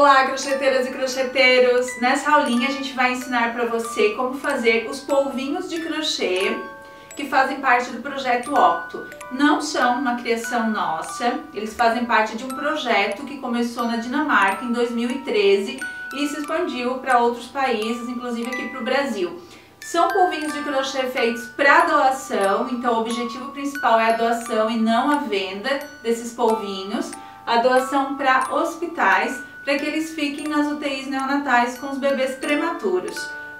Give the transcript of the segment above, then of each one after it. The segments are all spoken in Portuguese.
Olá, crocheteiras e crocheteiros! Nessa aulinha a gente vai ensinar para você como fazer os polvinhos de crochê que fazem parte do projeto Opto. Não são uma criação nossa, eles fazem parte de um projeto que começou na Dinamarca em 2013 e se expandiu para outros países, inclusive aqui para o Brasil. São polvinhos de crochê feitos para doação, então o objetivo principal é a doação e não a venda desses polvinhos. A doação para hospitais para que eles fiquem nas UTIs neonatais com os bebês prematuros.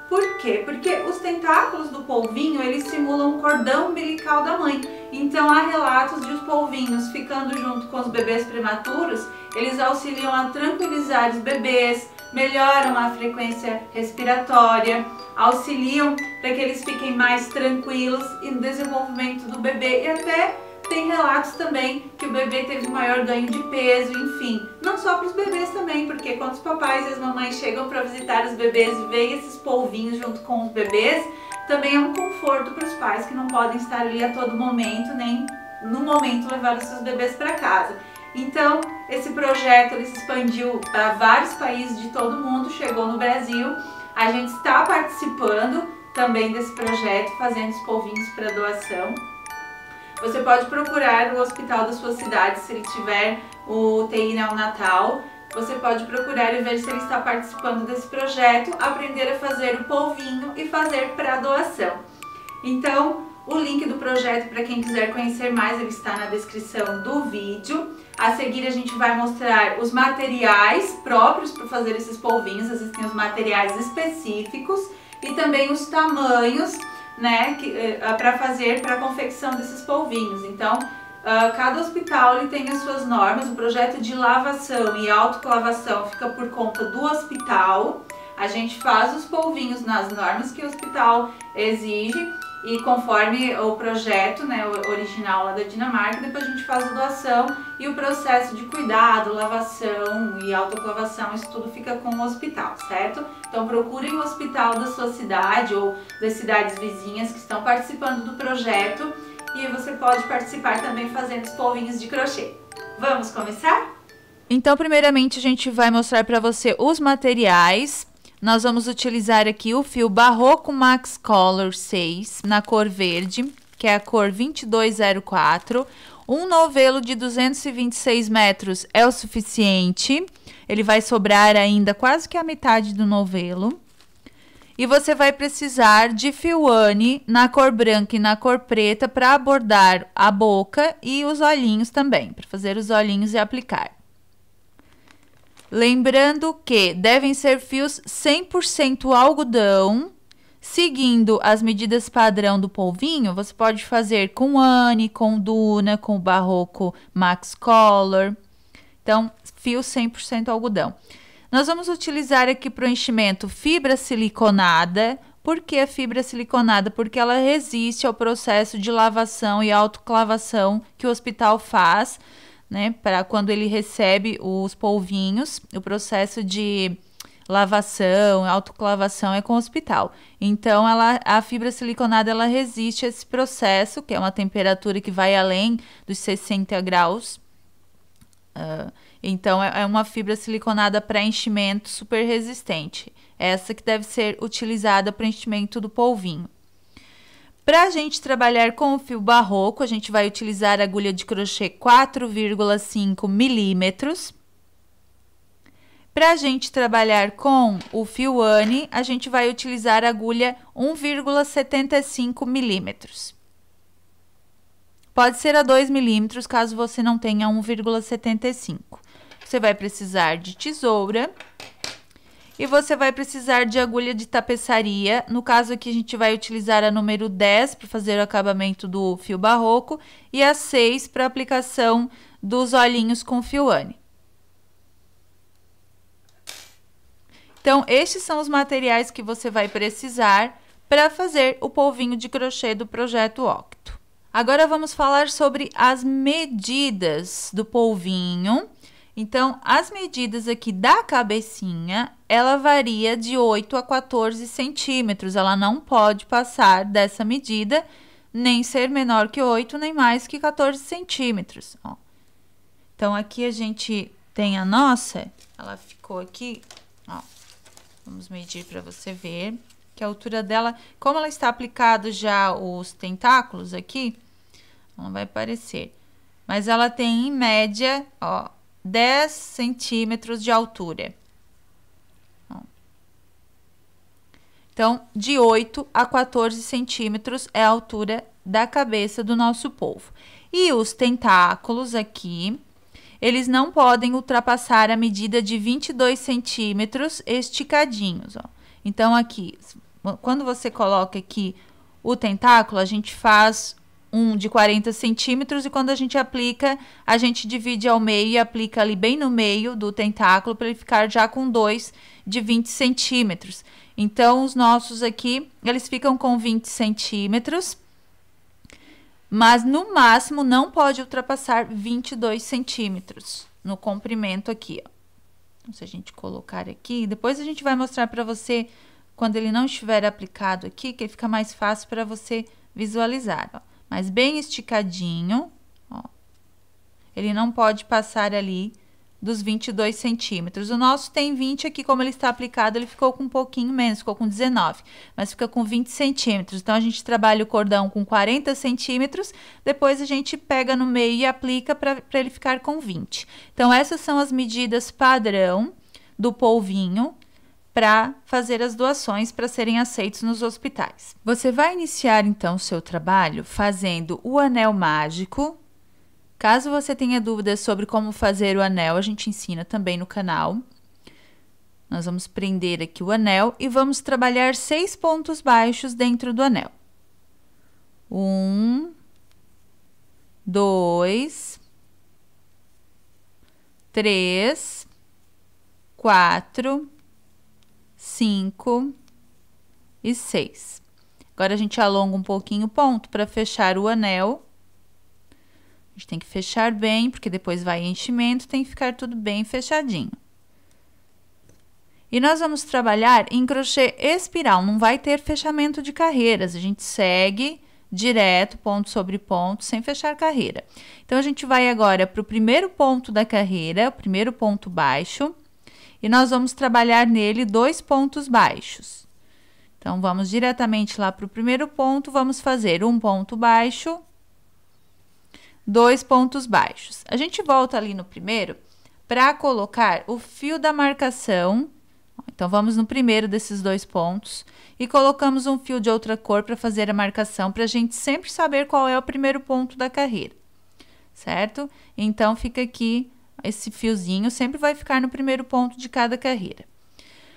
Por quê? Porque os tentáculos do polvinho, eles simulam o cordão umbilical da mãe. Então há relatos de os polvinhos ficando junto com os bebês prematuros, eles auxiliam a tranquilizar os bebês, melhoram a frequência respiratória, auxiliam para que eles fiquem mais tranquilos e no desenvolvimento do bebê e até tem relatos também que o bebê teve maior ganho de peso, enfim. Não só para os bebês também, porque quando os papais e as mamães chegam para visitar os bebês e veem esses polvinhos junto com os bebês, também é um conforto para os pais que não podem estar ali a todo momento, nem no momento levar os seus bebês para casa. Então, esse projeto ele se expandiu para vários países de todo mundo, chegou no Brasil. A gente está participando também desse projeto, fazendo os polvinhos para doação. Você pode procurar o hospital da sua cidade se ele tiver o UTI neonatal. Você pode procurar e ver se ele está participando desse projeto, aprender a fazer o polvinho e fazer para doação. Então, o link do projeto para quem quiser conhecer mais, ele está na descrição do vídeo. A seguir a gente vai mostrar os materiais próprios para fazer esses polvinhos, existem os materiais específicos e também os tamanhos né, eh, ah, para fazer para a confecção desses polvinhos. Então, uh, cada hospital ele tem as suas normas. O projeto de lavação e autoclavação fica por conta do hospital. A gente faz os polvinhos nas normas que o hospital exige e conforme o projeto né, original lá da Dinamarca, depois a gente faz a doação e o processo de cuidado, lavação e autoclavação, isso tudo fica com o hospital, certo? Então procurem o hospital da sua cidade ou das cidades vizinhas que estão participando do projeto e você pode participar também fazendo os polvinhos de crochê. Vamos começar? Então, primeiramente, a gente vai mostrar para você os materiais nós vamos utilizar aqui o fio Barroco Max Color 6 na cor verde, que é a cor 2204. Um novelo de 226 metros é o suficiente. Ele vai sobrar ainda quase que a metade do novelo. E você vai precisar de fio fioane na cor branca e na cor preta para abordar a boca e os olhinhos também, para fazer os olhinhos e aplicar. Lembrando que devem ser fios 100% algodão. Seguindo as medidas padrão do polvinho, você pode fazer com Anne, com Duna, com Barroco Max Color. Então, fio 100% algodão. Nós vamos utilizar aqui para o enchimento fibra siliconada. Por que a fibra siliconada? Porque ela resiste ao processo de lavação e autoclavação que o hospital faz né? Para quando ele recebe os polvinhos, o processo de lavação, autoclavação é com o hospital. Então, ela, a fibra siliconada ela resiste a esse processo, que é uma temperatura que vai além dos 60 graus. Uh, então, é, é uma fibra siliconada para enchimento super resistente. Essa que deve ser utilizada para enchimento do polvinho. Para a gente trabalhar com o fio barroco, a gente vai utilizar agulha de crochê 4,5 milímetros. Para a gente trabalhar com o fio Anne, a gente vai utilizar agulha 1,75 milímetros. Pode ser a 2 milímetros, caso você não tenha 1,75. Você vai precisar de tesoura, e você vai precisar de agulha de tapeçaria. No caso aqui, a gente vai utilizar a número 10 para fazer o acabamento do fio barroco e a 6 para aplicação dos olhinhos com fio ani. Então, estes são os materiais que você vai precisar para fazer o polvinho de crochê do projeto Octo. Agora vamos falar sobre as medidas do polvinho então, as medidas aqui da cabecinha, ela varia de 8 a 14 centímetros. Ela não pode passar dessa medida, nem ser menor que 8, nem mais que 14 centímetros. Ó. Então, aqui a gente tem a nossa, ela ficou aqui, ó. Vamos medir para você ver que a altura dela, como ela está aplicado já os tentáculos aqui, não vai aparecer. Mas ela tem em média, ó, 10 centímetros de altura. Então, de 8 a 14 centímetros é a altura da cabeça do nosso polvo. E os tentáculos aqui, eles não podem ultrapassar a medida de 22 centímetros esticadinhos. Ó. Então, aqui, quando você coloca aqui o tentáculo, a gente faz um de 40 centímetros e quando a gente aplica, a gente divide ao meio e aplica ali bem no meio do tentáculo para ele ficar já com dois de 20 centímetros. Então, os nossos aqui, eles ficam com 20 centímetros, mas no máximo não pode ultrapassar 22 centímetros no comprimento aqui, ó. Então, se a gente colocar aqui, depois a gente vai mostrar para você quando ele não estiver aplicado aqui, que fica mais fácil para você visualizar, ó mas bem esticadinho. Ó. Ele não pode passar ali dos 22 centímetros. O nosso tem 20 aqui, como ele está aplicado, ele ficou com um pouquinho menos, ficou com 19, mas fica com 20 centímetros. Então, a gente trabalha o cordão com 40 centímetros, depois a gente pega no meio e aplica para ele ficar com 20. Então, essas são as medidas padrão do polvinho para fazer as doações para serem aceitos nos hospitais. Você vai iniciar então seu trabalho fazendo o anel mágico. Caso você tenha dúvidas sobre como fazer o anel, a gente ensina também no canal. Nós vamos prender aqui o anel e vamos trabalhar seis pontos baixos dentro do anel. Um, dois, três, quatro, 5 e 6. Agora a gente alonga um pouquinho o ponto para fechar o anel. A gente tem que fechar bem, porque depois vai enchimento, tem que ficar tudo bem fechadinho. E nós vamos trabalhar em crochê espiral, não vai ter fechamento de carreiras, a gente segue direto, ponto sobre ponto, sem fechar carreira. Então, a gente vai agora para o primeiro ponto da carreira, o primeiro ponto baixo, e nós vamos trabalhar nele dois pontos baixos. Então, vamos diretamente lá para o primeiro ponto, vamos fazer um ponto baixo, dois pontos baixos. A gente volta ali no primeiro para colocar o fio da marcação. Então, vamos no primeiro desses dois pontos e colocamos um fio de outra cor para fazer a marcação, para a gente sempre saber qual é o primeiro ponto da carreira, certo? Então, fica aqui esse fiozinho sempre vai ficar no primeiro ponto de cada carreira.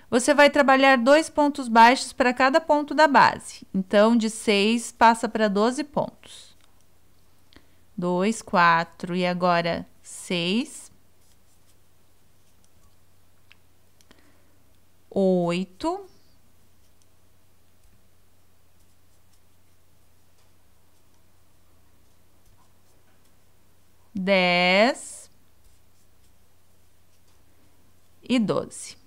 Você vai trabalhar dois pontos baixos para cada ponto da base. Então, de 6 passa para 12 pontos. 2, 4 e agora 6. 8. 10 e doze.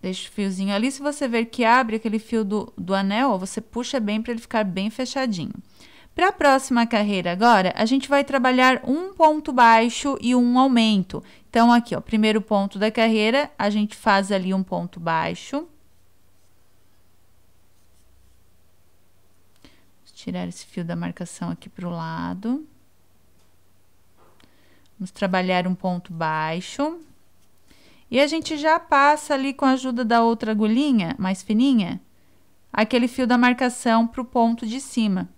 Deixa o fiozinho ali. Se você ver que abre aquele fio do, do anel, você puxa bem para ele ficar bem fechadinho. Para a próxima carreira agora, a gente vai trabalhar um ponto baixo e um aumento. Então, aqui, ó, primeiro ponto da carreira, a gente faz ali um ponto baixo. Vou tirar esse fio da marcação aqui para o lado. Vamos trabalhar um ponto baixo. E a gente já passa ali com a ajuda da outra agulhinha mais fininha, aquele fio da marcação para o ponto de cima.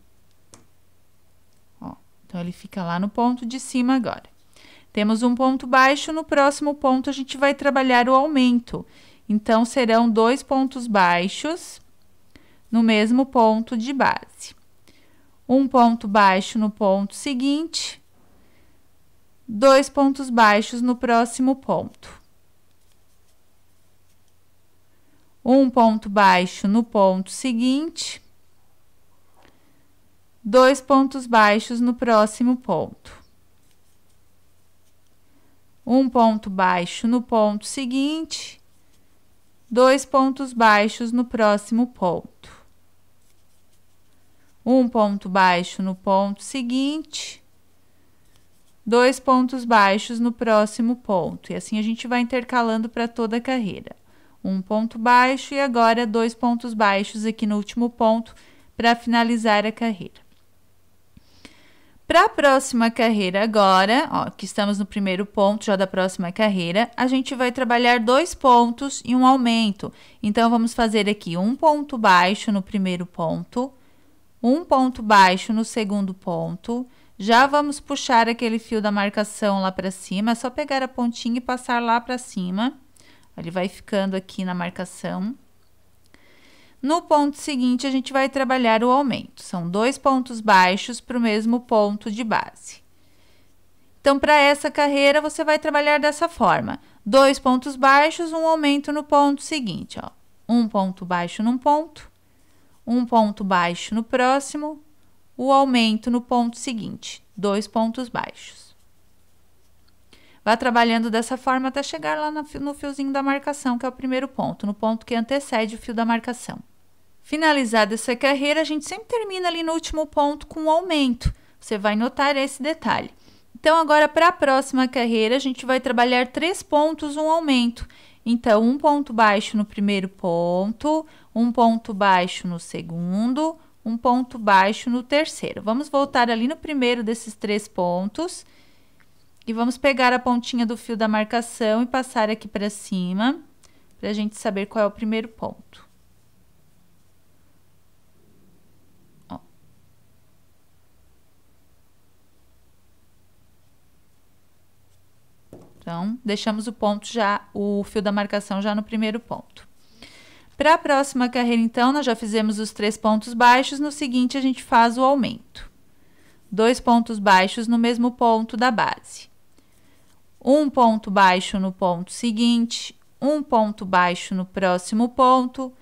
Ó, então, ele fica lá no ponto de cima agora. Temos um ponto baixo, no próximo ponto a gente vai trabalhar o aumento. Então, serão dois pontos baixos no mesmo ponto de base. Um ponto baixo no ponto seguinte dois pontos baixos no próximo ponto. Um ponto baixo no ponto seguinte, dois pontos baixos no próximo ponto. Um ponto baixo no ponto seguinte, dois pontos baixos no próximo ponto. Um ponto baixo no ponto seguinte, dois pontos baixos no próximo ponto. E assim a gente vai intercalando para toda a carreira. Um ponto baixo e agora dois pontos baixos aqui no último ponto para finalizar a carreira. Para a próxima carreira agora, ó, que estamos no primeiro ponto já da próxima carreira, a gente vai trabalhar dois pontos e um aumento. Então, vamos fazer aqui um ponto baixo no primeiro ponto, um ponto baixo no segundo ponto já vamos puxar aquele fio da marcação lá para cima, é só pegar a pontinha e passar lá para cima. Ele vai ficando aqui na marcação. No ponto seguinte, a gente vai trabalhar o aumento. São dois pontos baixos para o mesmo ponto de base. Então, para essa carreira, você vai trabalhar dessa forma. Dois pontos baixos, um aumento no ponto seguinte. Ó. Um ponto baixo num ponto, um ponto baixo no próximo, o aumento no ponto seguinte, dois pontos baixos. Vá trabalhando dessa forma até chegar lá no fiozinho da marcação, que é o primeiro ponto, no ponto que antecede o fio da marcação. Finalizada essa carreira, a gente sempre termina ali no último ponto com um aumento. Você vai notar esse detalhe. Então, agora para a próxima carreira, a gente vai trabalhar três pontos, um aumento. Então, um ponto baixo no primeiro ponto, um ponto baixo no segundo, um ponto baixo no terceiro. Vamos voltar ali no primeiro desses três pontos e vamos pegar a pontinha do fio da marcação e passar aqui para cima para a gente saber qual é o primeiro ponto. Então, deixamos o ponto já, o fio da marcação já no primeiro ponto. Para a próxima carreira, então, nós já fizemos os três pontos baixos, no seguinte a gente faz o aumento. Dois pontos baixos no mesmo ponto da base. Um ponto baixo no ponto seguinte, um ponto baixo no próximo ponto,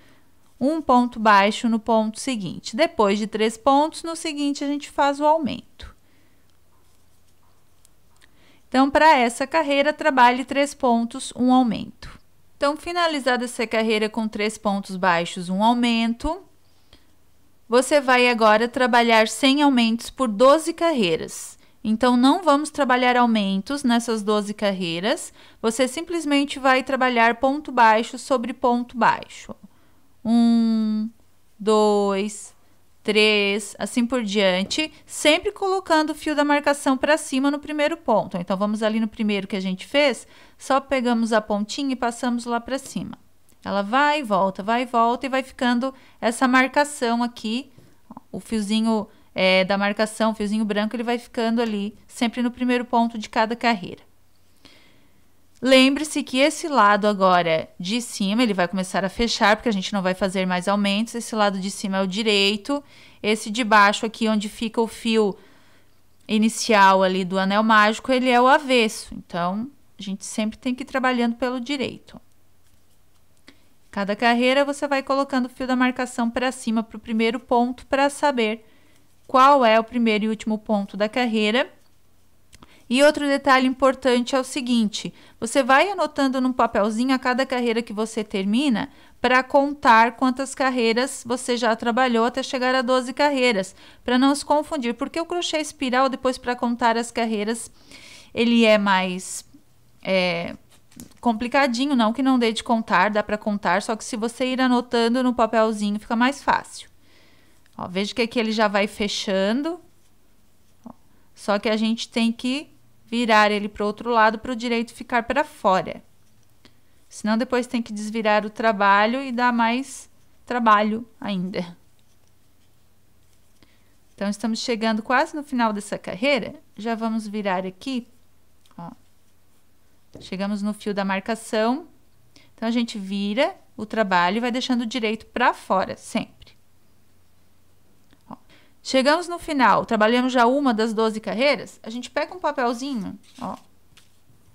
um ponto baixo no ponto seguinte. Depois de três pontos, no seguinte a gente faz o aumento. Então, para essa carreira, trabalhe três pontos, um aumento. Então, finalizada essa carreira com três pontos baixos, um aumento, você vai agora trabalhar sem aumentos por 12 carreiras. Então, não vamos trabalhar aumentos nessas 12 carreiras, você simplesmente vai trabalhar ponto baixo sobre ponto baixo. Um, dois, 3, assim por diante, sempre colocando o fio da marcação para cima no primeiro ponto. Então, vamos ali no primeiro que a gente fez, só pegamos a pontinha e passamos lá para cima. Ela vai e volta, vai e volta, e vai ficando essa marcação aqui, o fiozinho é, da marcação, o fiozinho branco, ele vai ficando ali sempre no primeiro ponto de cada carreira. Lembre-se que esse lado agora de cima, ele vai começar a fechar, porque a gente não vai fazer mais aumentos. Esse lado de cima é o direito. Esse de baixo aqui, onde fica o fio inicial ali do anel mágico, ele é o avesso. Então, a gente sempre tem que ir trabalhando pelo direito. Cada carreira, você vai colocando o fio da marcação para cima, para o primeiro ponto, para saber qual é o primeiro e último ponto da carreira e outro detalhe importante é o seguinte: você vai anotando num papelzinho a cada carreira que você termina para contar quantas carreiras você já trabalhou até chegar a 12 carreiras, para não se confundir, porque o crochê espiral depois para contar as carreiras, ele é mais é, complicadinho, não que não dê de contar, dá para contar, só que se você ir anotando no papelzinho fica mais fácil. Ó, veja que aqui ele já vai fechando, só que a gente tem que virar ele para o outro lado para o direito ficar para fora. Senão depois tem que desvirar o trabalho e dar mais trabalho ainda. Então estamos chegando quase no final dessa carreira. Já vamos virar aqui. Ó. Chegamos no fio da marcação. Então a gente vira o trabalho e vai deixando o direito para fora sempre. Chegamos no final, trabalhamos já uma das 12 carreiras, a gente pega um papelzinho, ó,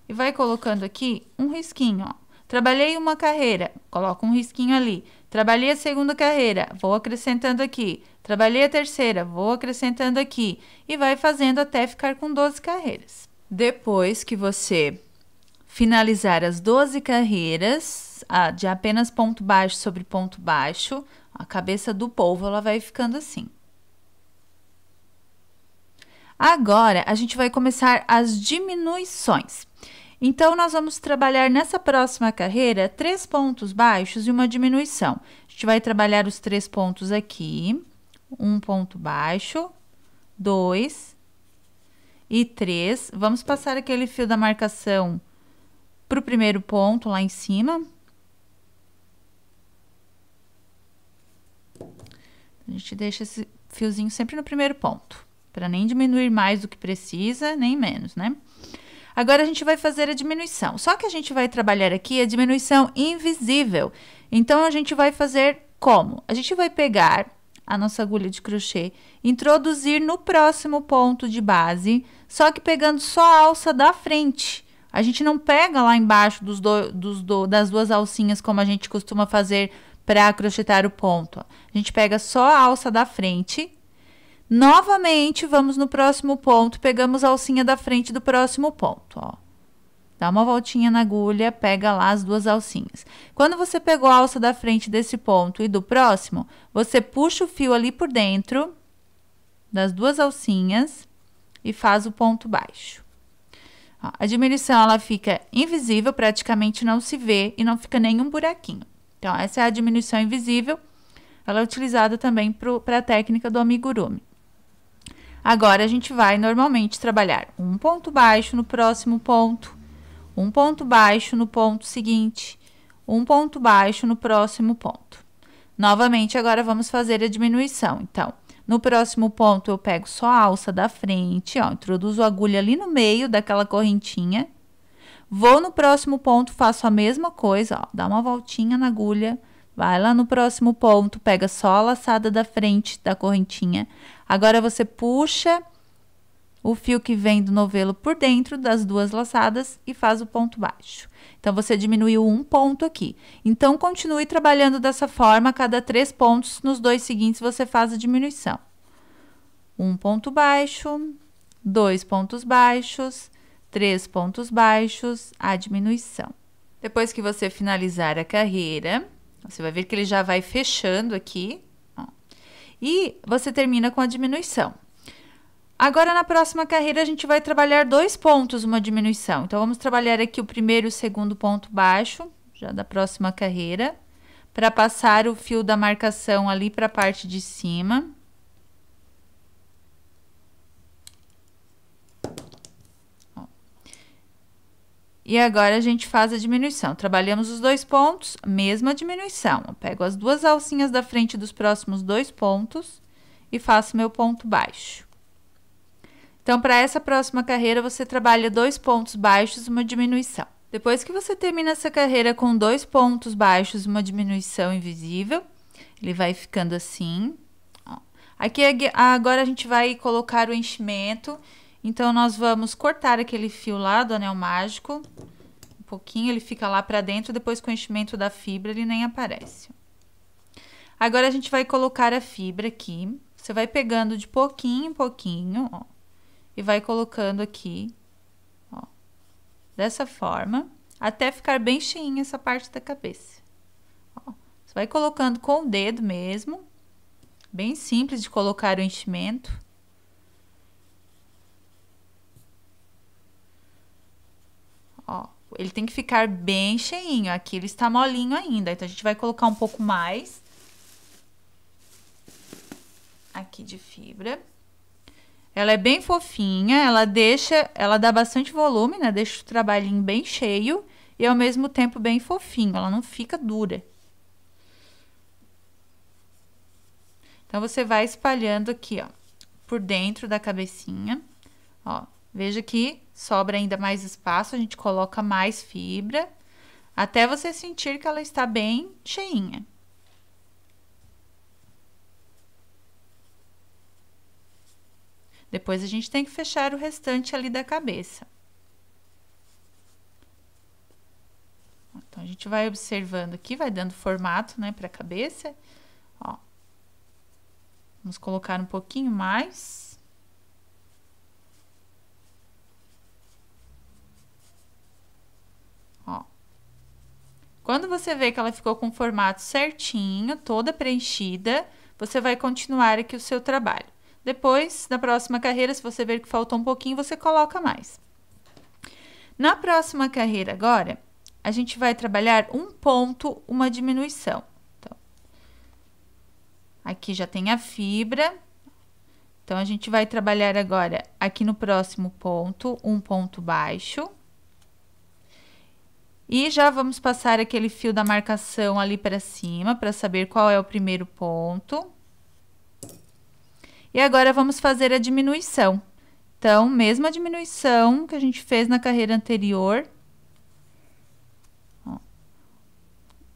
e vai colocando aqui um risquinho, ó. Trabalhei uma carreira, coloca um risquinho ali. Trabalhei a segunda carreira, vou acrescentando aqui. Trabalhei a terceira, vou acrescentando aqui. E vai fazendo até ficar com 12 carreiras. Depois que você finalizar as 12 carreiras, de apenas ponto baixo sobre ponto baixo, a cabeça do polvo ela vai ficando assim. Agora a gente vai começar as diminuições. Então, nós vamos trabalhar nessa próxima carreira três pontos baixos e uma diminuição. A gente vai trabalhar os três pontos aqui: um ponto baixo, dois e três. Vamos passar aquele fio da marcação para o primeiro ponto lá em cima. A gente deixa esse fiozinho sempre no primeiro ponto para nem diminuir mais do que precisa, nem menos, né? Agora a gente vai fazer a diminuição. Só que a gente vai trabalhar aqui a diminuição invisível. Então a gente vai fazer como? A gente vai pegar a nossa agulha de crochê, introduzir no próximo ponto de base, só que pegando só a alça da frente. A gente não pega lá embaixo dos do, dos do, das duas alcinhas como a gente costuma fazer para crochetar o ponto. A gente pega só a alça da frente Novamente, vamos no próximo ponto, pegamos a alcinha da frente do próximo ponto, ó. Dá uma voltinha na agulha, pega lá as duas alcinhas. Quando você pegou a alça da frente desse ponto e do próximo, você puxa o fio ali por dentro das duas alcinhas e faz o ponto baixo. Ó, a diminuição ela fica invisível, praticamente não se vê e não fica nenhum buraquinho. Então, essa é a diminuição invisível. Ela é utilizada também para a técnica do amigurumi. Agora a gente vai normalmente trabalhar um ponto baixo no próximo ponto, um ponto baixo no ponto seguinte, um ponto baixo no próximo ponto. Novamente, agora vamos fazer a diminuição. Então, no próximo ponto, eu pego só a alça da frente, ó, introduzo a agulha ali no meio daquela correntinha. Vou no próximo ponto, faço a mesma coisa, ó, dá uma voltinha na agulha, Vai lá no próximo ponto, pega só a laçada da frente da correntinha. Agora você puxa o fio que vem do novelo por dentro das duas laçadas e faz o ponto baixo. Então, você diminuiu um ponto aqui. Então, continue trabalhando dessa forma, cada três pontos, nos dois seguintes você faz a diminuição. Um ponto baixo, dois pontos baixos, três pontos baixos, a diminuição. Depois que você finalizar a carreira, você vai ver que ele já vai fechando aqui. Ó, e você termina com a diminuição. Agora, na próxima carreira, a gente vai trabalhar dois pontos, uma diminuição. Então, vamos trabalhar aqui o primeiro e o segundo ponto baixo, já da próxima carreira, para passar o fio da marcação ali para a parte de cima. E agora a gente faz a diminuição. Trabalhamos os dois pontos, mesma diminuição. Eu pego as duas alcinhas da frente dos próximos dois pontos e faço meu ponto baixo. Então, para essa próxima carreira, você trabalha dois pontos baixos, uma diminuição. Depois que você termina essa carreira com dois pontos baixos, uma diminuição invisível, ele vai ficando assim. Ó. Aqui agora a gente vai colocar o enchimento então, nós vamos cortar aquele fio lá do anel mágico. Um pouquinho, ele fica lá para dentro, depois com o enchimento da fibra ele nem aparece. Agora, a gente vai colocar a fibra aqui. Você vai pegando de pouquinho em pouquinho, ó, e vai colocando aqui, ó, dessa forma, até ficar bem cheinha essa parte da cabeça. Ó, você vai colocando com o dedo mesmo, bem simples de colocar o enchimento. ó. Ele tem que ficar bem cheinho. Aqui ele está molinho ainda. Então, a gente vai colocar um pouco mais. Aqui de fibra. Ela é bem fofinha, ela deixa, ela dá bastante volume, né? Deixa o trabalhinho bem cheio e ao mesmo tempo bem fofinho, ela não fica dura. Então você vai espalhando aqui, ó, por dentro da cabecinha. Ó, veja que sobra ainda mais espaço, a gente coloca mais fibra até você sentir que ela está bem cheinha. Depois a gente tem que fechar o restante ali da cabeça. Então a gente vai observando aqui, vai dando formato, né, para a cabeça. Ó. Vamos colocar um pouquinho mais. Quando você vê que ela ficou com o formato certinho, toda preenchida, você vai continuar aqui o seu trabalho. Depois, na próxima carreira, se você ver que faltou um pouquinho, você coloca mais. Na próxima carreira agora, a gente vai trabalhar um ponto, uma diminuição. Então, aqui já tem a fibra. Então, a gente vai trabalhar agora aqui no próximo ponto, um ponto baixo. E já vamos passar aquele fio da marcação ali para cima para saber qual é o primeiro ponto. E agora vamos fazer a diminuição. Então, mesma diminuição que a gente fez na carreira anterior. Ó,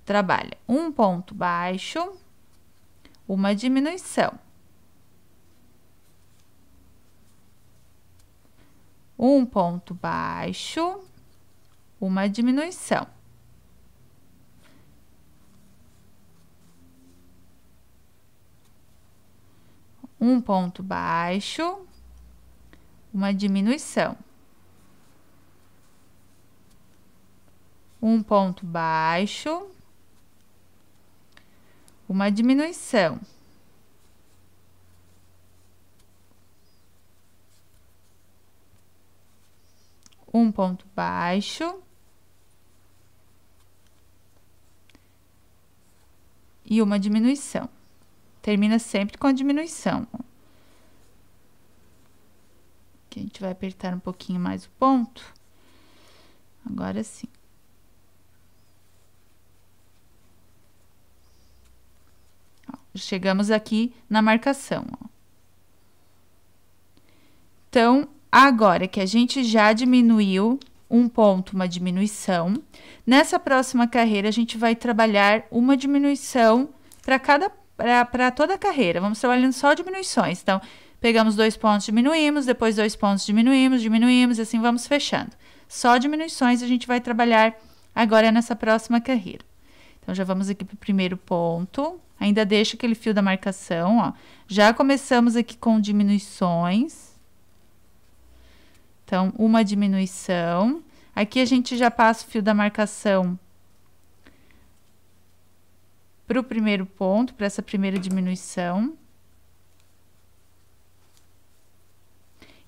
trabalha um ponto baixo, uma diminuição. Um ponto baixo, uma diminuição. Um ponto baixo, uma diminuição. Um ponto baixo, uma diminuição. um ponto baixo, e uma diminuição. Termina sempre com a diminuição. Aqui a gente vai apertar um pouquinho mais o ponto. Agora sim. chegamos aqui na marcação. Ó. Então, agora que a gente já diminuiu um ponto, uma diminuição. Nessa próxima carreira, a gente vai trabalhar uma diminuição para cada para toda a carreira. Vamos trabalhando só diminuições. Então, pegamos dois pontos, diminuímos, depois dois pontos, diminuímos, diminuímos, e assim vamos fechando. Só diminuições a gente vai trabalhar agora nessa próxima carreira. Então, já vamos aqui para o primeiro ponto. Ainda deixa aquele fio da marcação, ó. Já começamos aqui com diminuições então, uma diminuição. Aqui a gente já passa o fio da marcação para o primeiro ponto, para essa primeira diminuição.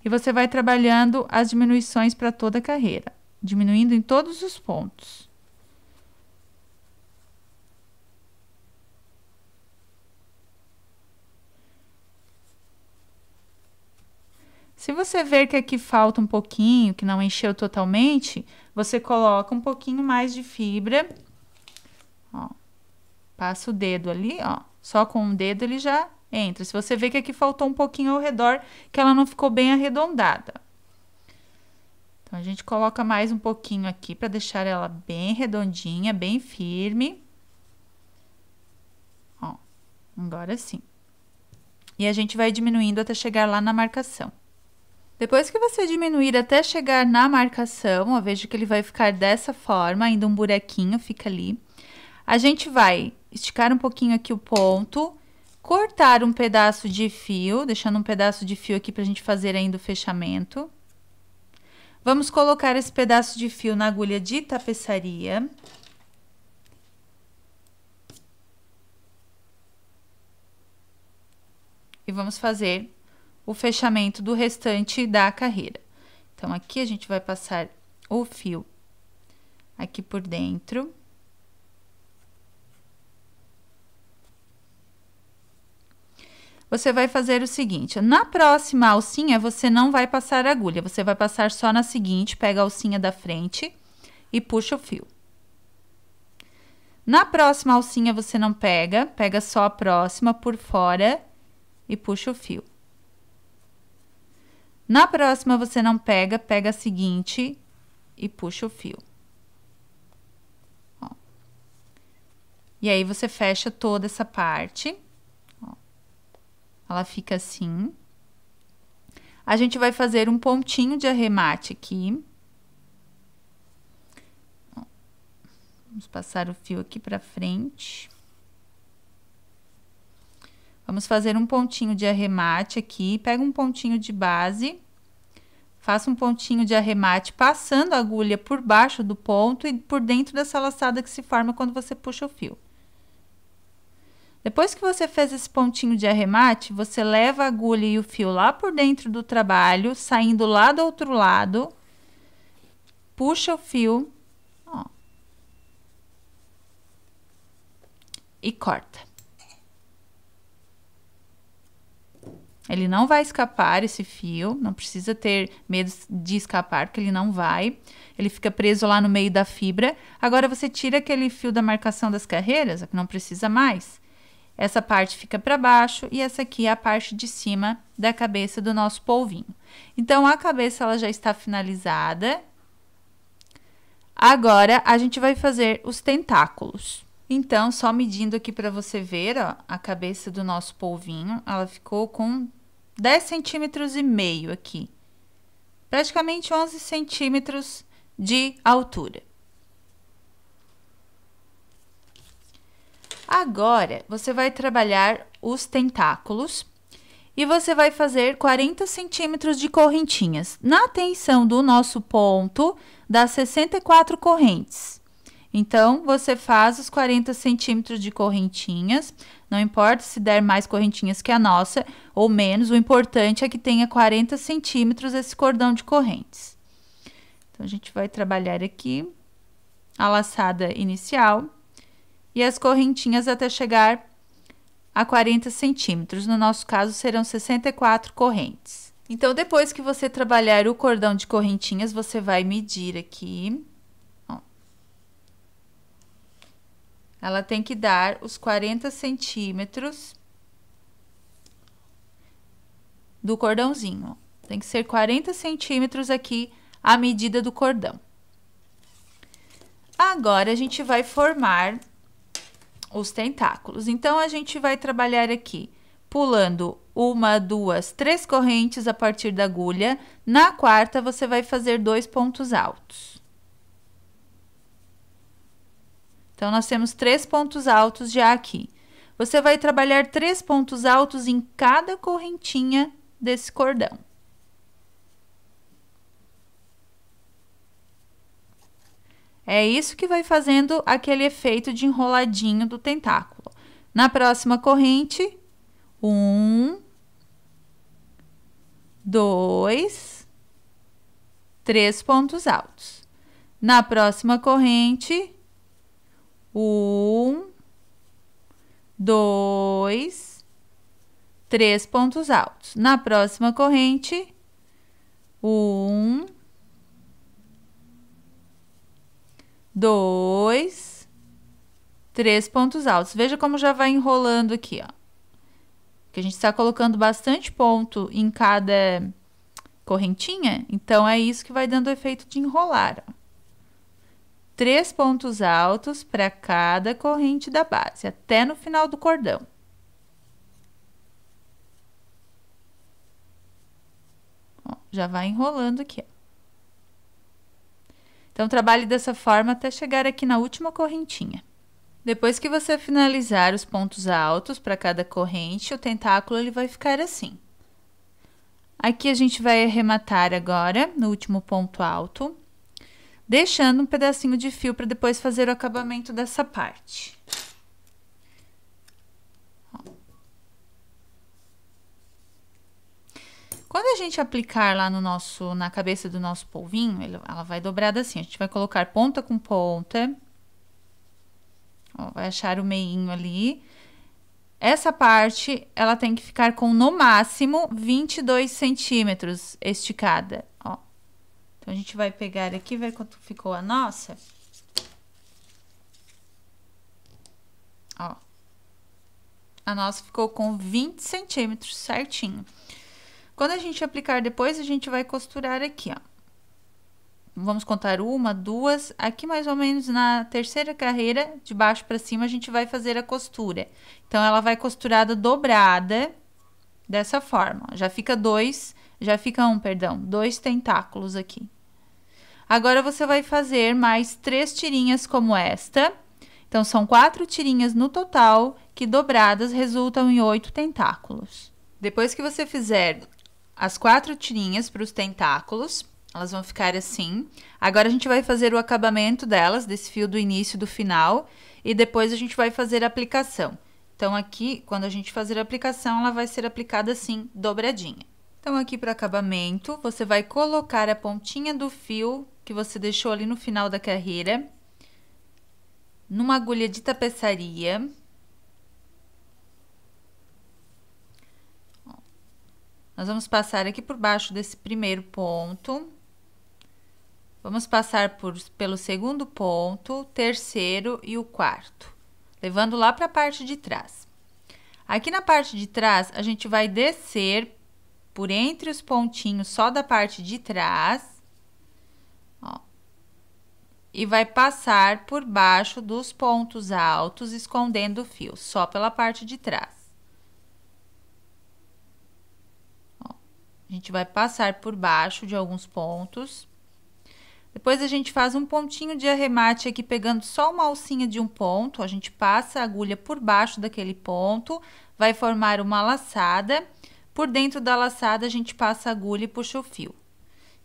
E você vai trabalhando as diminuições para toda a carreira, diminuindo em todos os pontos. Se você ver que aqui falta um pouquinho, que não encheu totalmente, você coloca um pouquinho mais de fibra. Ó, passa o dedo ali, ó. Só com um dedo ele já entra. Se você ver que aqui faltou um pouquinho ao redor, que ela não ficou bem arredondada. Então, a gente coloca mais um pouquinho aqui para deixar ela bem redondinha, bem firme. Ó, agora sim. E a gente vai diminuindo até chegar lá na marcação. Depois que você diminuir até chegar na marcação, eu veja que ele vai ficar dessa forma, ainda um buraquinho fica ali. A gente vai esticar um pouquinho aqui o ponto, cortar um pedaço de fio, deixando um pedaço de fio aqui para a gente fazer ainda o fechamento. Vamos colocar esse pedaço de fio na agulha de tapeçaria. E vamos fazer o fechamento do restante da carreira. Então, aqui a gente vai passar o fio aqui por dentro. Você vai fazer o seguinte, na próxima alcinha, você não vai passar agulha, você vai passar só na seguinte, pega a alcinha da frente e puxa o fio. Na próxima alcinha, você não pega, pega só a próxima por fora e puxa o fio. Na próxima, você não pega, pega a seguinte e puxa o fio. Ó. E aí, você fecha toda essa parte. Ó. Ela fica assim. A gente vai fazer um pontinho de arremate aqui. Ó. Vamos passar o fio aqui para frente. Vamos fazer um pontinho de arremate aqui. Pega um pontinho de base Faça um pontinho de arremate passando a agulha por baixo do ponto e por dentro dessa laçada que se forma quando você puxa o fio. Depois que você fez esse pontinho de arremate, você leva a agulha e o fio lá por dentro do trabalho, saindo lá do outro lado, puxa o fio ó, e corta. Ele não vai escapar esse fio, não precisa ter medo de escapar, porque ele não vai. Ele fica preso lá no meio da fibra. Agora você tira aquele fio da marcação das carreiras, que não precisa mais. Essa parte fica para baixo e essa aqui é a parte de cima da cabeça do nosso polvinho. Então a cabeça ela já está finalizada. Agora a gente vai fazer os tentáculos. Então, só medindo aqui para você ver, ó, a cabeça do nosso polvinho, ela ficou com 10 centímetros e meio aqui. Praticamente 11 centímetros de altura. Agora, você vai trabalhar os tentáculos e você vai fazer 40 centímetros de correntinhas. Na tensão do nosso ponto, dá 64 correntes. Então, você faz os 40 centímetros de correntinhas, não importa se der mais correntinhas que a nossa ou menos, o importante é que tenha 40 centímetros esse cordão de correntes. Então, a gente vai trabalhar aqui a laçada inicial e as correntinhas até chegar a 40 centímetros. No nosso caso, serão 64 correntes. Então, depois que você trabalhar o cordão de correntinhas, você vai medir aqui Ela tem que dar os 40 centímetros do cordãozinho. Tem que ser 40 centímetros aqui a medida do cordão. Agora, a gente vai formar os tentáculos. Então, a gente vai trabalhar aqui pulando uma, duas, três correntes a partir da agulha. Na quarta, você vai fazer dois pontos altos. Então, nós temos três pontos altos já aqui. Você vai trabalhar três pontos altos em cada correntinha desse cordão. É isso que vai fazendo aquele efeito de enroladinho do tentáculo. Na próxima corrente, um, dois, três pontos altos. Na próxima corrente, um, dois, três pontos altos. Na próxima corrente, um, dois, três pontos altos. Veja como já vai enrolando aqui, ó. Que a gente está colocando bastante ponto em cada correntinha, então é isso que vai dando o efeito de enrolar. Ó três pontos altos para cada corrente da base, até no final do cordão. Ó, já vai enrolando aqui. Então, trabalhe dessa forma até chegar aqui na última correntinha. Depois que você finalizar os pontos altos para cada corrente, o tentáculo ele vai ficar assim. Aqui a gente vai arrematar agora no último ponto alto deixando um pedacinho de fio para depois fazer o acabamento dessa parte. Quando a gente aplicar lá no nosso, na cabeça do nosso polvinho, ele, ela vai dobrada assim. A gente vai colocar ponta com ponta. Ó, vai achar o meinho ali. Essa parte, ela tem que ficar com, no máximo, 22 centímetros esticada. Então, a gente vai pegar aqui, ver quanto ficou a nossa. Ó. A nossa ficou com 20 centímetros certinho. Quando a gente aplicar depois, a gente vai costurar aqui, ó. Vamos contar uma, duas, aqui mais ou menos na terceira carreira, de baixo para cima, a gente vai fazer a costura. Então, ela vai costurada dobrada, dessa forma. Já fica dois já fica um, perdão, dois tentáculos aqui. Agora você vai fazer mais três tirinhas como esta. Então, são quatro tirinhas no total, que dobradas resultam em oito tentáculos. Depois que você fizer as quatro tirinhas para os tentáculos, elas vão ficar assim. Agora a gente vai fazer o acabamento delas, desse fio do início e do final, e depois a gente vai fazer a aplicação. Então, aqui, quando a gente fazer a aplicação, ela vai ser aplicada assim, dobradinha. Então, aqui para acabamento, você vai colocar a pontinha do fio que você deixou ali no final da carreira numa agulha de tapeçaria. Nós vamos passar aqui por baixo desse primeiro ponto. Vamos passar por, pelo segundo ponto, terceiro e o quarto, levando lá para a parte de trás. Aqui na parte de trás, a gente vai descer por entre os pontinhos só da parte de trás, ó, e vai passar por baixo dos pontos altos, escondendo o fio, só pela parte de trás. Ó, a gente vai passar por baixo de alguns pontos. Depois a gente faz um pontinho de arremate aqui, pegando só uma alcinha de um ponto. A gente passa a agulha por baixo daquele ponto, vai formar uma laçada por dentro da laçada, a gente passa a agulha e puxa o fio,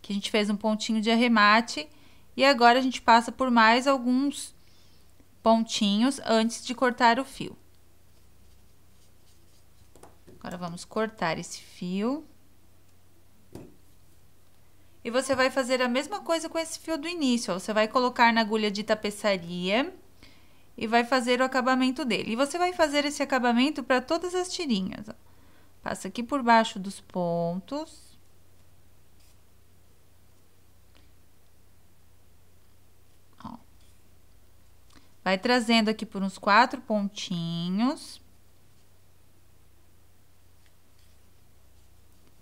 que a gente fez um pontinho de arremate. E agora, a gente passa por mais alguns pontinhos antes de cortar o fio. Agora, vamos cortar esse fio. E você vai fazer a mesma coisa com esse fio do início, ó. Você vai colocar na agulha de tapeçaria e vai fazer o acabamento dele. E você vai fazer esse acabamento para todas as tirinhas, ó. Passa aqui por baixo dos pontos. Ó. Vai trazendo aqui por uns quatro pontinhos.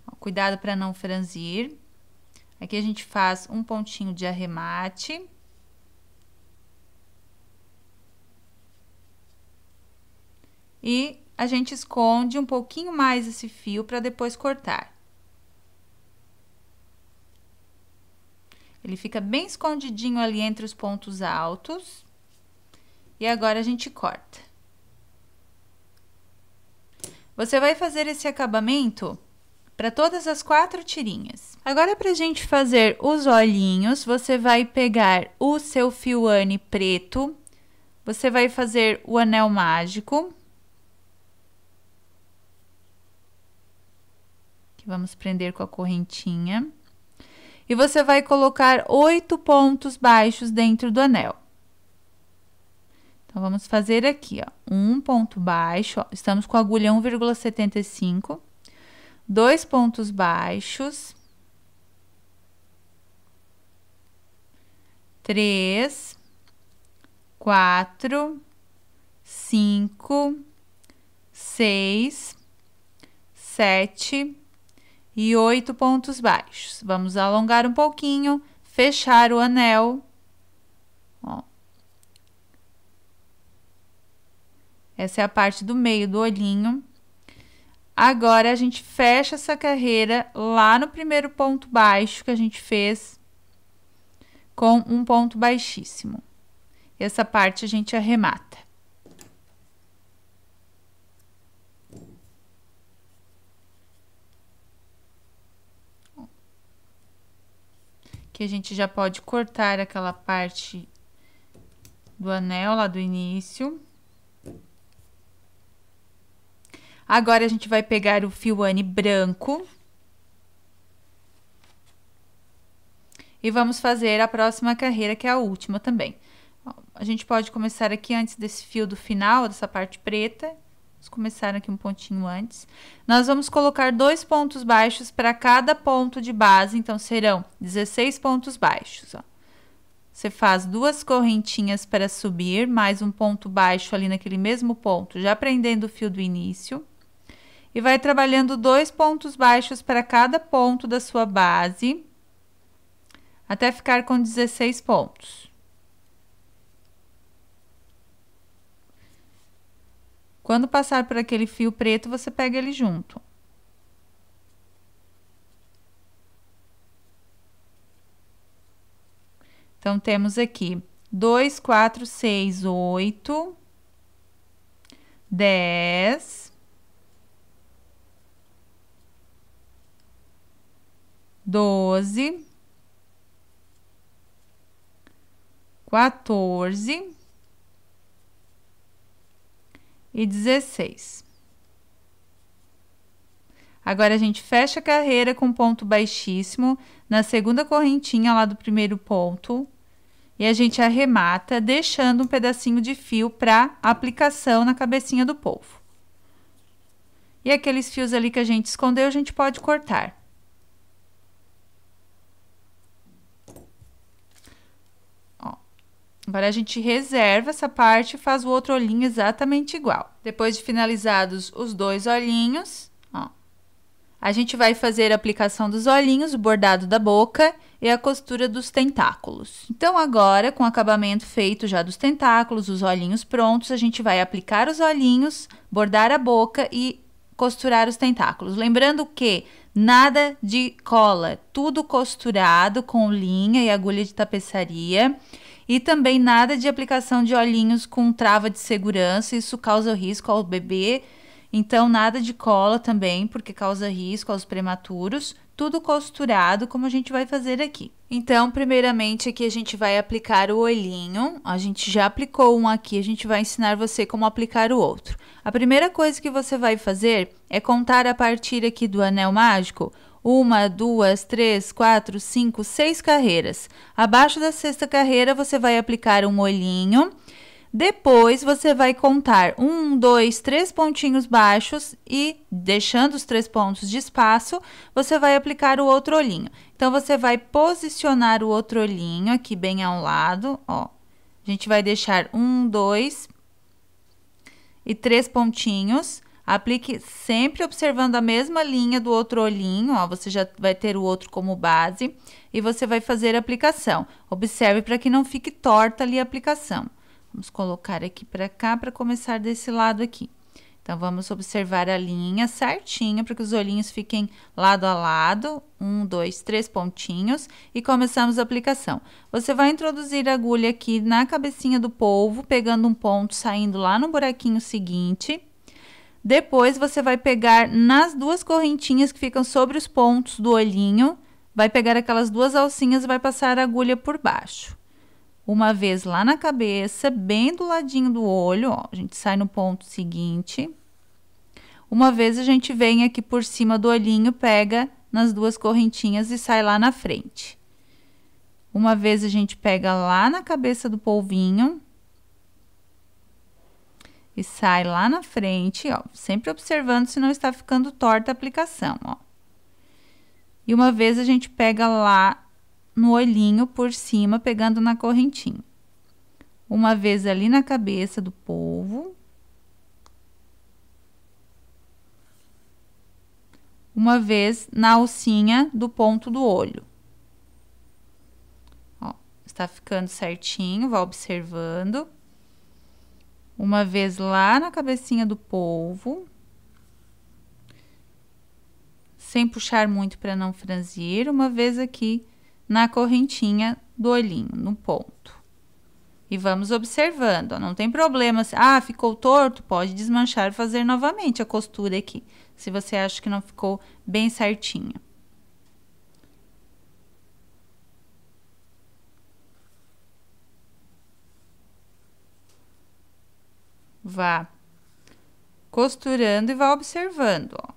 Ó, cuidado para não franzir. Aqui a gente faz um pontinho de arremate. E a gente esconde um pouquinho mais esse fio para depois cortar. Ele fica bem escondidinho ali entre os pontos altos. E agora a gente corta. Você vai fazer esse acabamento para todas as quatro tirinhas. Agora, para a gente fazer os olhinhos, você vai pegar o seu fio ane preto, você vai fazer o anel mágico, que vamos prender com a correntinha. E você vai colocar oito pontos baixos dentro do anel. Então, vamos fazer aqui, ó, um ponto baixo, ó, estamos com a agulha 1,75, dois pontos baixos, três, quatro, cinco, seis, sete, e oito pontos baixos. Vamos alongar um pouquinho, fechar o anel. Ó. Essa é a parte do meio do olhinho. Agora, a gente fecha essa carreira lá no primeiro ponto baixo que a gente fez com um ponto baixíssimo. Essa parte a gente arremata. que a gente já pode cortar aquela parte do anel lá do início. Agora a gente vai pegar o fio Anne branco. E vamos fazer a próxima carreira, que é a última também. A gente pode começar aqui antes desse fio do final, dessa parte preta. Vamos começaram aqui um pontinho antes. Nós vamos colocar dois pontos baixos para cada ponto de base, então serão 16 pontos baixos. Ó. Você faz duas correntinhas para subir, mais um ponto baixo ali naquele mesmo ponto, já prendendo o fio do início. E vai trabalhando dois pontos baixos para cada ponto da sua base, até ficar com 16 pontos. Quando passar por aquele fio preto, você pega ele junto. Então, temos aqui 2, 4, 6, 8, 10, 12, 14, e 16. Agora a gente fecha a carreira com ponto baixíssimo na segunda correntinha lá do primeiro ponto e a gente arremata deixando um pedacinho de fio para aplicação na cabecinha do polvo. E aqueles fios ali que a gente escondeu, a gente pode cortar. Agora a gente reserva essa parte e faz o outro olhinho exatamente igual. Depois de finalizados os dois olhinhos, ó, a gente vai fazer a aplicação dos olhinhos, o bordado da boca e a costura dos tentáculos. Então agora, com o acabamento feito já dos tentáculos, os olhinhos prontos, a gente vai aplicar os olhinhos, bordar a boca e costurar os tentáculos. Lembrando que nada de cola, tudo costurado com linha e agulha de tapeçaria. E também nada de aplicação de olhinhos com trava de segurança, isso causa risco ao bebê. Então, nada de cola também, porque causa risco aos prematuros. Tudo costurado, como a gente vai fazer aqui. Então, primeiramente, aqui a gente vai aplicar o olhinho. A gente já aplicou um aqui, a gente vai ensinar você como aplicar o outro. A primeira coisa que você vai fazer é contar a partir aqui do anel mágico uma, duas, três, quatro, cinco, seis carreiras. Abaixo da sexta carreira, você vai aplicar um olhinho. Depois você vai contar um, dois, três pontinhos baixos e deixando os três pontos de espaço, você vai aplicar o outro olhinho. Então você vai posicionar o outro olhinho aqui bem ao lado, ó. A gente vai deixar um, dois e três pontinhos Aplique sempre observando a mesma linha do outro olhinho, ó, você já vai ter o outro como base e você vai fazer a aplicação. Observe para que não fique torta ali a aplicação. Vamos colocar aqui para cá para começar desse lado aqui. Então, vamos observar a linha certinha para que os olhinhos fiquem lado a lado. Um, dois, três pontinhos e começamos a aplicação. Você vai introduzir a agulha aqui na cabecinha do polvo, pegando um ponto, saindo lá no buraquinho seguinte depois você vai pegar nas duas correntinhas que ficam sobre os pontos do olhinho, vai pegar aquelas duas alcinhas e vai passar a agulha por baixo. Uma vez lá na cabeça, bem do ladinho do olho, ó, a gente sai no ponto seguinte. Uma vez a gente vem aqui por cima do olhinho, pega nas duas correntinhas e sai lá na frente. Uma vez a gente pega lá na cabeça do polvinho, e sai lá na frente, ó, sempre observando se não está ficando torta a aplicação, ó. E uma vez a gente pega lá no olhinho por cima, pegando na correntinha. Uma vez ali na cabeça do polvo. Uma vez na alcinha do ponto do olho. Ó, está ficando certinho, vai observando uma vez lá na cabecinha do polvo, sem puxar muito para não franzir, uma vez aqui na correntinha do olhinho, no ponto. E vamos observando, ó, não tem problema. Se, ah, ficou torto? Pode desmanchar e fazer novamente a costura aqui, se você acha que não ficou bem certinha. Vá costurando e vá observando, ó.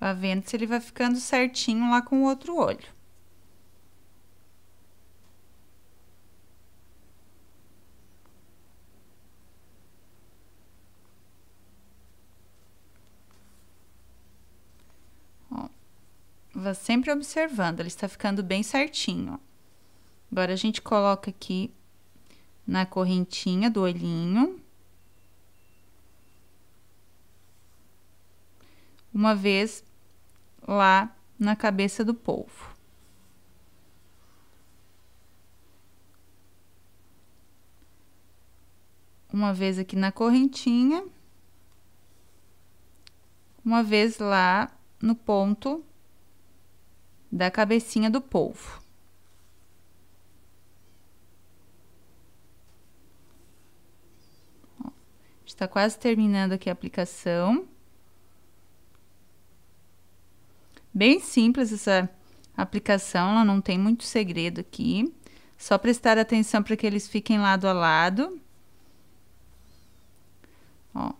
Vá vendo se ele vai ficando certinho lá com o outro olho. estava sempre observando, ele está ficando bem certinho. Agora a gente coloca aqui na correntinha do olhinho. Uma vez lá na cabeça do polvo. Uma vez aqui na correntinha. Uma vez lá no ponto da cabecinha do polvo. Está quase terminando aqui a aplicação. Bem simples essa aplicação, ela não tem muito segredo aqui. Só prestar atenção para que eles fiquem lado a lado. Ó.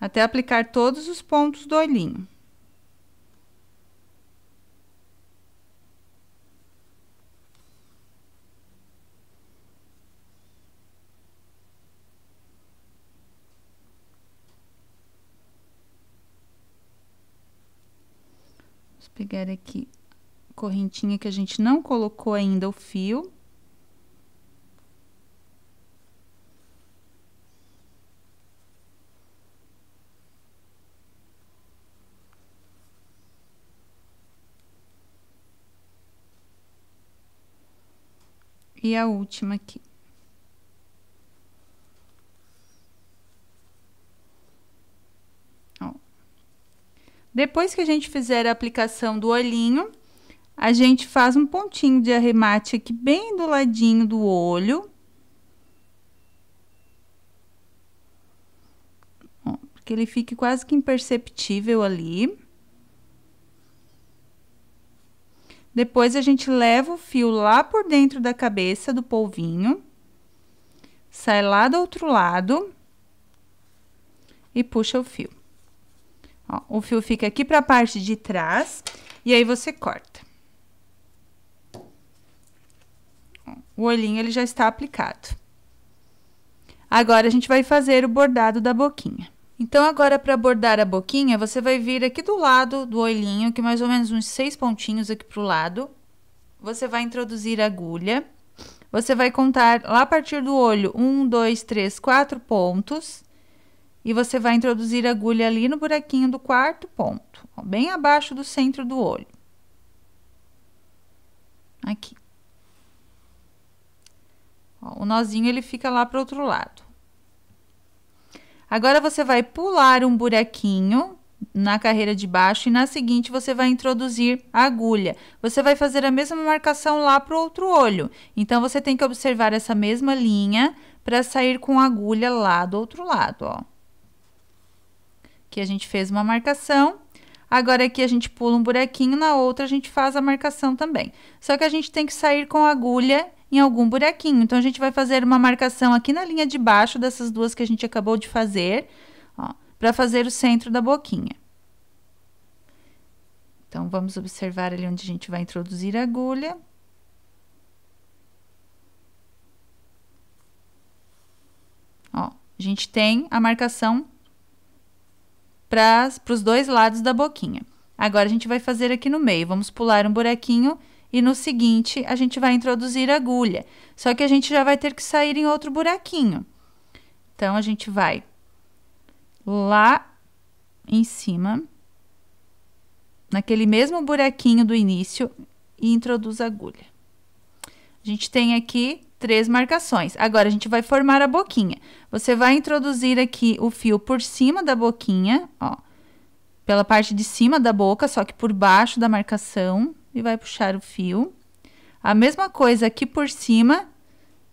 Até aplicar todos os pontos do olhinho. pegar aqui correntinha que a gente não colocou ainda o fio. E a última aqui. Depois que a gente fizer a aplicação do olhinho, a gente faz um pontinho de arremate aqui bem do ladinho do olho. Ó, que ele fique quase que imperceptível ali. Depois a gente leva o fio lá por dentro da cabeça do polvinho. Sai lá do outro lado. E puxa o fio. Ó, o fio fica aqui para a parte de trás e aí você corta. O olhinho ele já está aplicado. Agora a gente vai fazer o bordado da boquinha. Então agora para bordar a boquinha, você vai vir aqui do lado do olhinho, que é mais ou menos uns seis pontinhos aqui pro lado. Você vai introduzir a agulha. Você vai contar lá a partir do olho um, dois, três, quatro pontos e você vai introduzir a agulha ali no buraquinho do quarto ponto, bem abaixo do centro do olho. Aqui. Ó, o nozinho ele fica lá para outro lado. Agora você vai pular um buraquinho na carreira de baixo e na seguinte você vai introduzir a agulha. Você vai fazer a mesma marcação lá para o outro olho. Então você tem que observar essa mesma linha para sair com a agulha lá do outro lado, ó. Aqui a gente fez uma marcação. Agora aqui a gente pula um buraquinho, na outra a gente faz a marcação também. Só que a gente tem que sair com a agulha em algum buraquinho. Então, a gente vai fazer uma marcação aqui na linha de baixo dessas duas que a gente acabou de fazer, ó, para fazer o centro da boquinha. Então, vamos observar ali onde a gente vai introduzir a agulha. Ó, a gente tem a marcação para os dois lados da boquinha. Agora a gente vai fazer aqui no meio, vamos pular um buraquinho e no seguinte a gente vai introduzir a agulha. Só que a gente já vai ter que sair em outro buraquinho. Então a gente vai lá em cima, naquele mesmo buraquinho do início e introduz a agulha. A gente tem aqui três marcações. Agora, a gente vai formar a boquinha. Você vai introduzir aqui o fio por cima da boquinha, ó, pela parte de cima da boca, só que por baixo da marcação, e vai puxar o fio. A mesma coisa aqui por cima,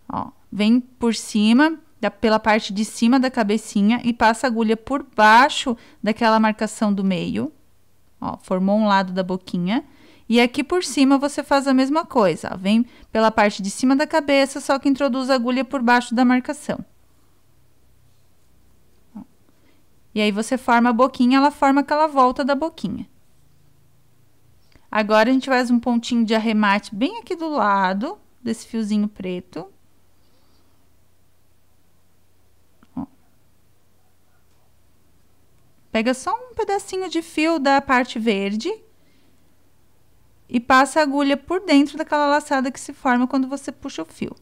ó, vem por cima, da, pela parte de cima da cabecinha e passa a agulha por baixo daquela marcação do meio, ó, formou um lado da boquinha. E aqui por cima você faz a mesma coisa, vem pela parte de cima da cabeça, só que introduz a agulha por baixo da marcação. E aí você forma a boquinha, ela forma aquela volta da boquinha. Agora a gente faz um pontinho de arremate bem aqui do lado desse fiozinho preto. Pega só um pedacinho de fio da parte verde e passa a agulha por dentro daquela laçada que se forma quando você puxa o fio.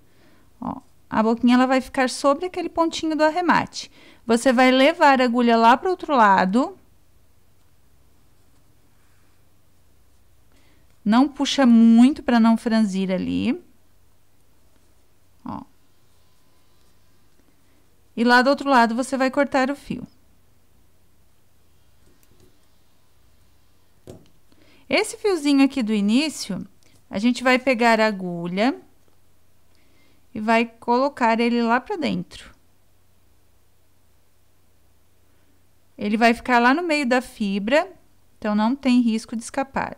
Ó, a boquinha ela vai ficar sobre aquele pontinho do arremate. Você vai levar a agulha lá para o outro lado. Não puxa muito para não franzir ali. Ó. E lá do outro lado você vai cortar o fio. Esse fiozinho aqui do início, a gente vai pegar a agulha e vai colocar ele lá para dentro. Ele vai ficar lá no meio da fibra, então não tem risco de escapar.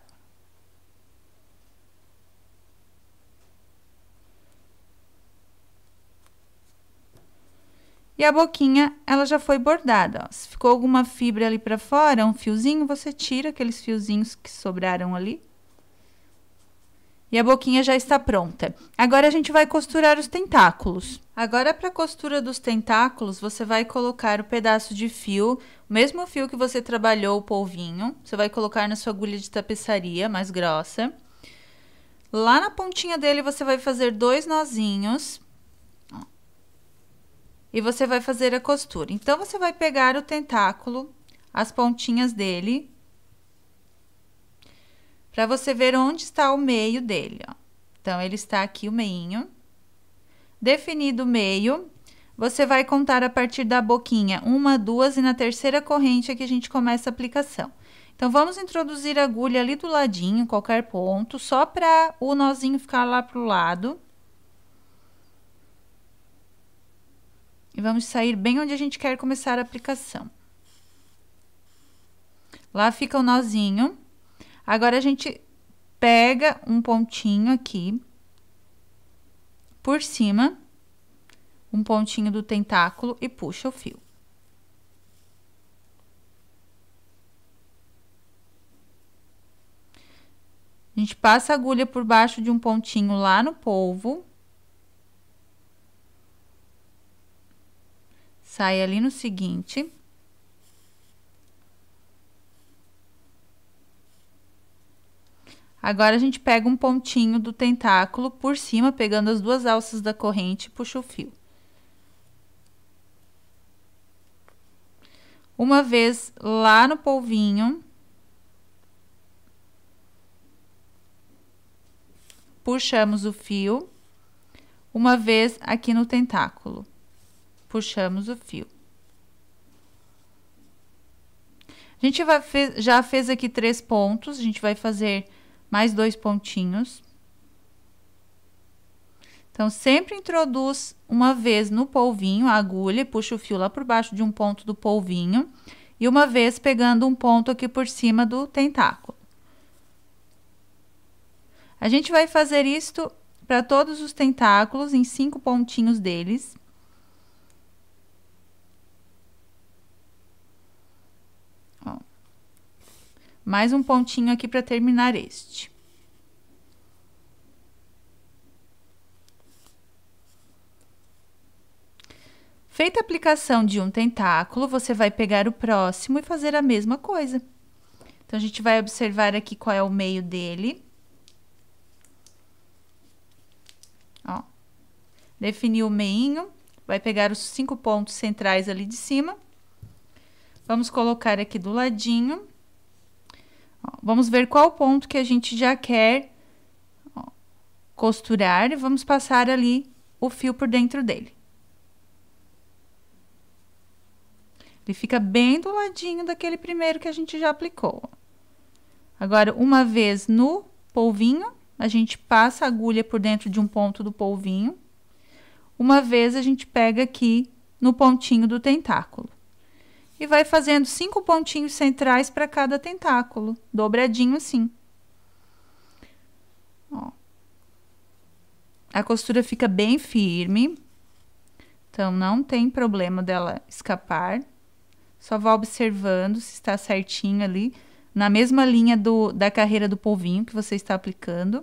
E a boquinha, ela já foi bordada. Ó. Se ficou alguma fibra ali para fora, um fiozinho, você tira aqueles fiozinhos que sobraram ali. E a boquinha já está pronta. Agora a gente vai costurar os tentáculos. Agora para a costura dos tentáculos, você vai colocar o pedaço de fio, o mesmo fio que você trabalhou o polvinho, você vai colocar na sua agulha de tapeçaria mais grossa. Lá na pontinha dele você vai fazer dois nozinhos e você vai fazer a costura. Então, você vai pegar o tentáculo, as pontinhas dele, para você ver onde está o meio dele, ó. Então, ele está aqui o meinho. Definido o meio, você vai contar a partir da boquinha, uma, duas, e na terceira corrente é que a gente começa a aplicação. Então, vamos introduzir a agulha ali do ladinho, qualquer ponto, só para o nozinho ficar lá pro lado. e vamos sair bem onde a gente quer começar a aplicação. Lá fica o nozinho. Agora a gente pega um pontinho aqui por cima, um pontinho do tentáculo e puxa o fio. A gente passa a agulha por baixo de um pontinho lá no polvo. sai ali no seguinte. Agora a gente pega um pontinho do tentáculo por cima, pegando as duas alças da corrente e puxa o fio. Uma vez lá no polvinho, puxamos o fio, uma vez aqui no tentáculo puxamos o fio. A gente vai já fez aqui três pontos, a gente vai fazer mais dois pontinhos. Então, sempre introduz uma vez no polvinho a agulha e puxa o fio lá por baixo de um ponto do polvinho. E uma vez pegando um ponto aqui por cima do tentáculo. A gente vai fazer isto para todos os tentáculos, em cinco pontinhos deles. Mais um pontinho aqui para terminar este. Feita a aplicação de um tentáculo, você vai pegar o próximo e fazer a mesma coisa. Então, a gente vai observar aqui qual é o meio dele. Ó, definiu o meinho, vai pegar os cinco pontos centrais ali de cima. Vamos colocar aqui do ladinho. Vamos ver qual ponto que a gente já quer costurar e vamos passar ali o fio por dentro dele. Ele fica bem do ladinho daquele primeiro que a gente já aplicou. Agora, uma vez no polvinho, a gente passa a agulha por dentro de um ponto do polvinho. Uma vez a gente pega aqui no pontinho do tentáculo e vai fazendo cinco pontinhos centrais para cada tentáculo, dobradinho assim. Ó. A costura fica bem firme, então não tem problema dela escapar. Só vá observando se está certinho ali, na mesma linha do, da carreira do polvinho que você está aplicando.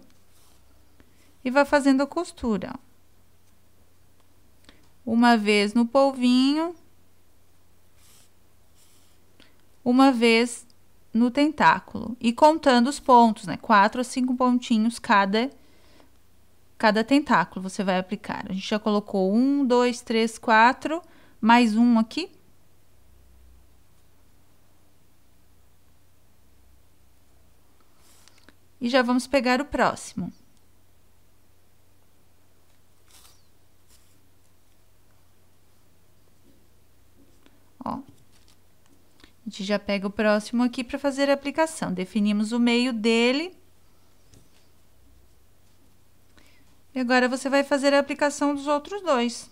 E vá fazendo a costura, ó uma vez no polvinho uma vez no tentáculo e contando os pontos, né? Quatro a cinco pontinhos cada cada tentáculo você vai aplicar. A gente já colocou um, dois, três, quatro, mais um aqui. E já vamos pegar o próximo. gente já pega o próximo aqui para fazer a aplicação. Definimos o meio dele. E agora você vai fazer a aplicação dos outros dois.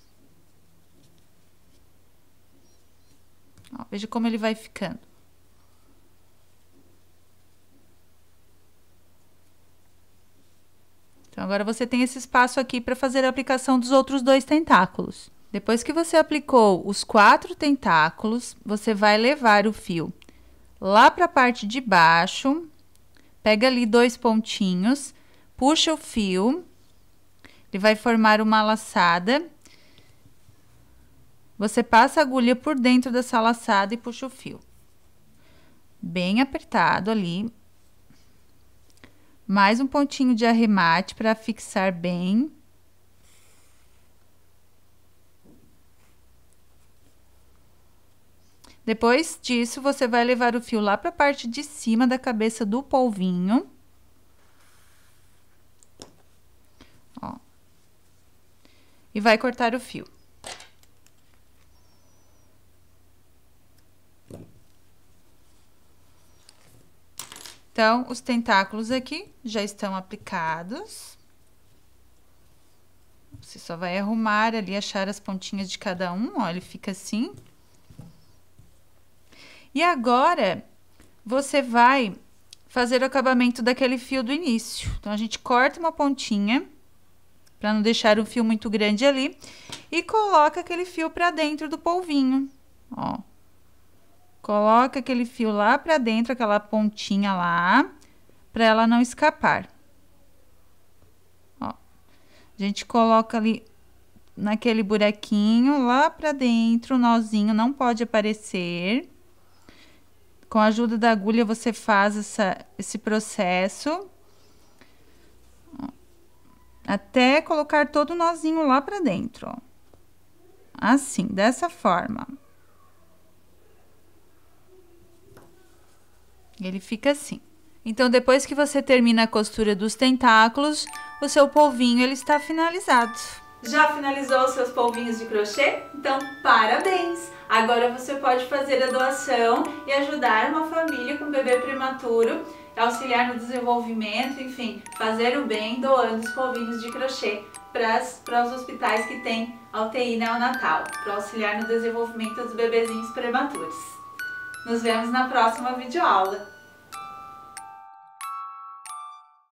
Ó, veja como ele vai ficando. Então, agora você tem esse espaço aqui para fazer a aplicação dos outros dois tentáculos. Depois que você aplicou os quatro tentáculos, você vai levar o fio lá para a parte de baixo, pega ali dois pontinhos, puxa o fio, ele vai formar uma laçada. Você passa a agulha por dentro dessa laçada e puxa o fio. Bem apertado ali. Mais um pontinho de arremate para fixar bem. Depois disso, você vai levar o fio lá para a parte de cima da cabeça do polvinho. Ó. E vai cortar o fio. Então, os tentáculos aqui já estão aplicados. Você só vai arrumar ali, achar as pontinhas de cada um, ó, ele fica assim. E agora você vai fazer o acabamento daquele fio do início. Então a gente corta uma pontinha para não deixar o fio muito grande ali e coloca aquele fio para dentro do polvinho, ó. Coloca aquele fio lá para dentro, aquela pontinha lá, para ela não escapar. Ó. A gente coloca ali naquele buraquinho lá para dentro, o nozinho não pode aparecer. Com a ajuda da agulha, você faz essa, esse processo até colocar todo o nozinho lá para dentro. Ó. Assim, dessa forma. Ele fica assim. Então, depois que você termina a costura dos tentáculos, o seu polvinho ele está finalizado. Já finalizou os seus polvinhos de crochê? Então, parabéns! Agora você pode fazer a doação e ajudar uma família com bebê prematuro, auxiliar no desenvolvimento, enfim, fazer o bem doando os polvinhos de crochê para os hospitais que têm a UTI neonatal, para auxiliar no desenvolvimento dos bebezinhos prematuros. Nos vemos na próxima videoaula.